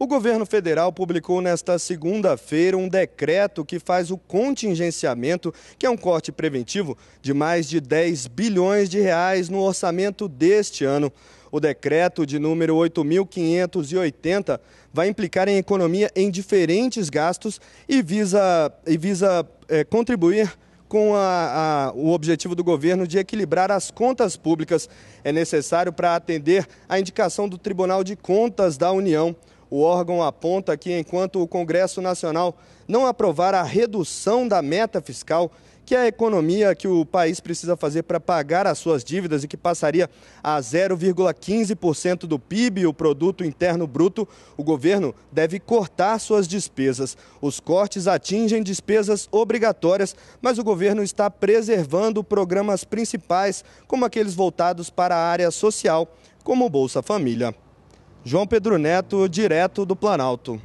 O governo federal publicou nesta segunda-feira um decreto que faz o contingenciamento, que é um corte preventivo, de mais de 10 bilhões de reais no orçamento deste ano. O decreto de número 8.580 vai implicar em economia em diferentes gastos e visa, e visa é, contribuir com a, a, o objetivo do governo de equilibrar as contas públicas. É necessário para atender à indicação do Tribunal de Contas da União. O órgão aponta que, enquanto o Congresso Nacional não aprovar a redução da meta fiscal, que é a economia que o país precisa fazer para pagar as suas dívidas e que passaria a 0,15% do PIB, o produto interno bruto, o governo deve cortar suas despesas. Os cortes atingem despesas obrigatórias, mas o governo está preservando programas principais, como aqueles voltados para a área social, como o Bolsa Família. João Pedro Neto, direto do Planalto.